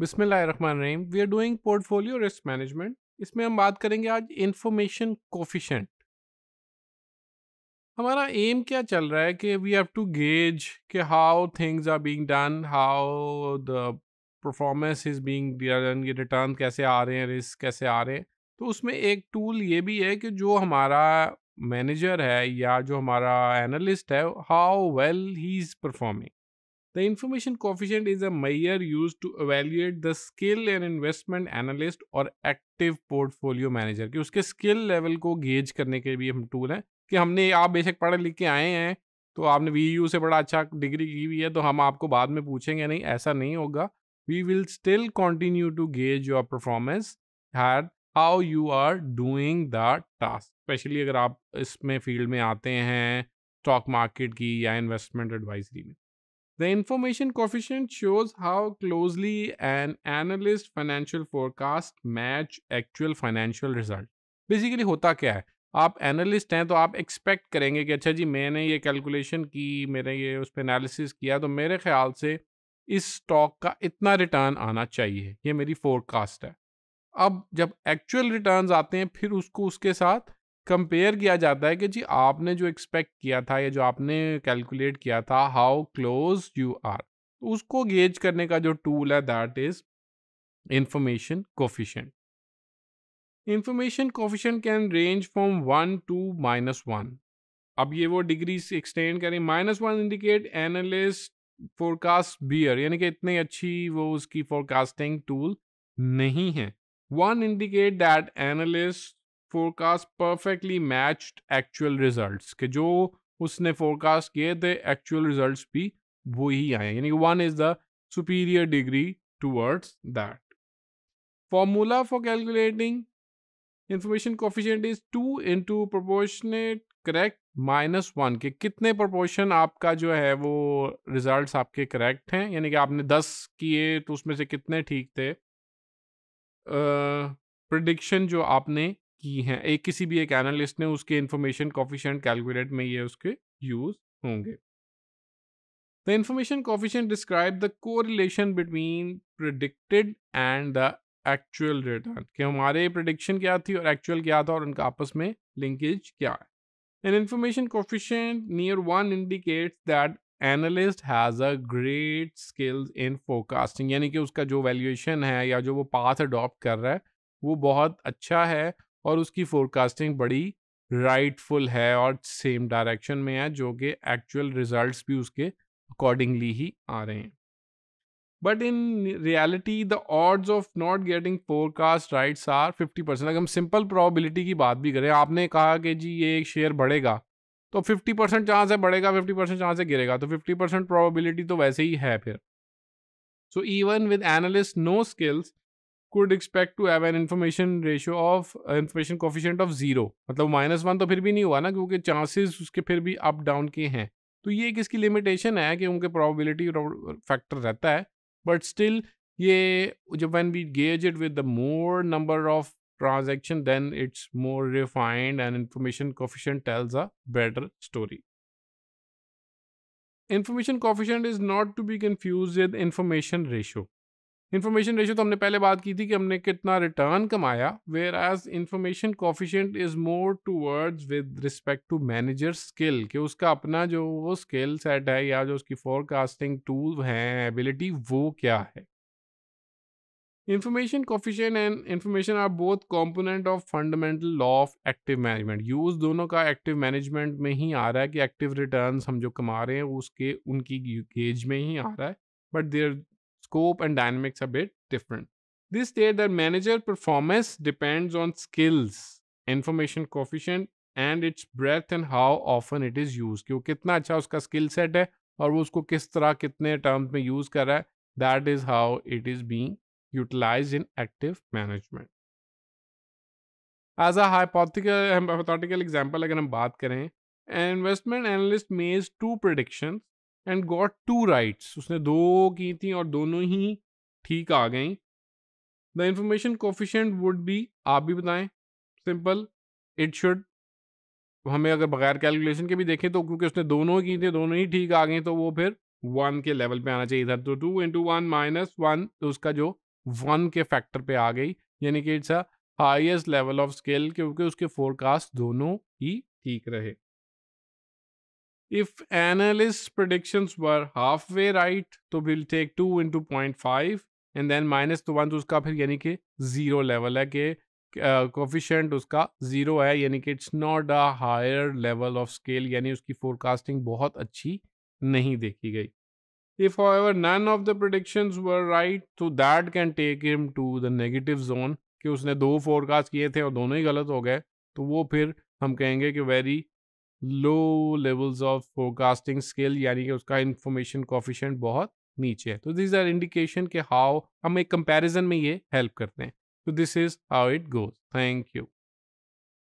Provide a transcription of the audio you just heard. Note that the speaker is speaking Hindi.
बिसमीम we are doing portfolio risk management इसमें हम बात करेंगे आज इंफॉर्मेशन कोफिशेंट हमारा एम क्या चल रहा है कि वी हैव टू गेज कि how things are being done how the performance is being done ये रिटर्न कैसे आ रहे हैं रिस्क कैसे आ रहे हैं तो उसमें एक टूल ये भी है कि जो हमारा मैनेजर है या जो हमारा एनालिस्ट है how well he is performing The information coefficient is a measure used to evaluate the skill and investment analyst और active portfolio manager कि उसके skill level को गेज करने के भी हम tool हैं कि हमने आप बेशक पढ़े लिख के आए हैं तो आपने वी यू से बड़ा अच्छा डिग्री की हुई है तो हम आपको बाद में पूछेंगे नहीं ऐसा नहीं होगा we will still continue to gauge your performance had how you are doing the task specially अगर आप इसमें फील्ड में आते हैं स्टॉक मार्केट की या इन्वेस्टमेंट एडवाइजरी में The information coefficient shows how closely an analyst financial forecast match actual financial result. Basically होता क्या है आप एनालिस्ट हैं तो आप एक्सपेक्ट करेंगे कि अच्छा जी मैंने ये कैलकुलेशन की मैंने ये उस पर एनालिसिस किया तो मेरे ख्याल से इस स्टॉक का इतना रिटर्न आना चाहिए ये मेरी फोरकास्ट है अब जब एक्चुअल रिटर्न्स आते हैं फिर उसको उसके साथ कंपेयर किया जाता है कि जी आपने जो एक्सपेक्ट किया था या जो आपने कैलकुलेट किया था हाउ क्लोज यू आर उसको गेज करने का जो टूल है that is information coefficient information coefficient can range from one to minus one अब ये वो डिग्री एक्सटेंड करें minus one indicate analyst forecast bear यानी कि इतनी अच्छी वो उसकी फोरकास्टिंग टूल नहीं है one indicate that analyst forecast perfectly matched actual results के जो उसने फोरकास्ट किए थे एक्चुअल रिजल्ट्स भी वो ही आए यानी one is the superior degree towards that formula for calculating information coefficient is two into proportionate correct minus one के कितने प्रोपोर्शन आपका जो है वो रिजल्ट्स आपके करेक्ट हैं यानी कि आपने दस किए तो उसमें से कितने ठीक थे प्रडिक्शन uh, जो आपने की हैं एक किसी भी एक एनालिस्ट ने उसके इन्फॉर्मेशन कॉफिशेंट कैलकुलेट में ये उसके यूज होंगे the information coefficient describe the correlation between predicted and the actual return कि हमारे प्रडिक्शन क्या थी और एक्चुअल क्या था और उनका आपस में लिंकेज क्या है an information coefficient near one indicates that analyst has a great skills in forecasting यानी कि उसका जो वैल्यूएशन है या जो वो पाथ अडॉप्ट कर रहा है वो बहुत अच्छा है और उसकी फोरकास्टिंग बड़ी राइटफुल है और सेम डायरेक्शन में है जो कि एक्चुअल रिजल्ट्स भी उसके अकॉर्डिंगली ही आ रहे हैं but in reality the odds of not getting forecast rights are 50 percent अगर हम सिंपल प्रोबेबिलिटी की बात भी करें आपने कहा कि जी ये शेयर बढ़ेगा तो 50 परसेंट चांस है बढ़ेगा 50 परसेंट चांस है गिरेगा तो 50 परसेंट प्रॉबिलिटी तो वैसे ही है फिर so even with analyst no skills could expect to have an information ratio of information coefficient of zero मतलब माइनस वन तो फिर भी नहीं हुआ ना क्योंकि चांसेस उसके फिर भी अप डाउन के हैं तो ये एक इसकी लिमिटेशन है कि उनके प्रोबेबिलिटी फैक्टर रहता है बट स्टिल ये जब when we gauge it with the more number of transaction then it's more refined and information coefficient tells a better story information coefficient is not to be confused with information ratio information ratio तो हमने पहले बात की थी कि हमने कितना रिटर्न कमाया whereas information coefficient is more towards with respect to manager skill कि उसका अपना जो वो स्किल सेट है या जो उसकी फोरकास्टिंग टूल हैं एबिलिटी वो क्या है information coefficient and information are both component of fundamental law of active management use दोनों का एक्टिव मैनेजमेंट में ही आ रहा है कि एक्टिव रिटर्न हम जो कमा रहे हैं उसके उनकी गेज में ही आ रहा है but there scope and dynamics a bit different. This state that manager performance depends on skills, information coefficient and it's breadth and how often it is use कि वो कितना अच्छा उसका स्किल सेट है और वो उसको किस तरह कितने टर्म्स में यूज़ कर रहा है that is how it is being utilised in active management as a hypothetical hypothetical example अगर हम बात करें investment analyst makes two prediction and got two rights उसने दो की थी और दोनों ही ठीक आ गई the information coefficient would be आप भी बताएं सिंपल इट शुड हमें अगर बगैर कैलकुलेशन के भी देखें तो क्योंकि उसने दोनों की थी दोनों ही ठीक आ गए तो वो फिर वन के लेवल पे आना चाहिए था तो two into one minus one तो उसका जो वन के फैक्टर पे आ गई यानी कि it's a highest level of scale क्योंकि उसके फोरकास्ट दोनों ही ठीक रहे If analysts' predictions were halfway right, तो we'll take 2 into 0.5 and then minus the one तो उसका फिर यानी कि zero level है कि कोफिशेंट uh, उसका ज़ीरो है यानी कि it's not a higher level of scale यानी उसकी फोरकास्टिंग बहुत अच्छी नहीं देखी गई if however none of the predictions were right तो that can take him to the negative zone कि उसने दो forecast किए थे और दोनों ही गलत हो गए तो वो फिर हम कहेंगे कि very low levels of forecasting skill यानी कि उसका इंफॉर्मेशन कॉफिशेंट बहुत नीचे है तो दिस आर इंडिकेशन के हाउ हम एक कंपैरिजन में ये हेल्प करते हैं तो this is how it goes thank you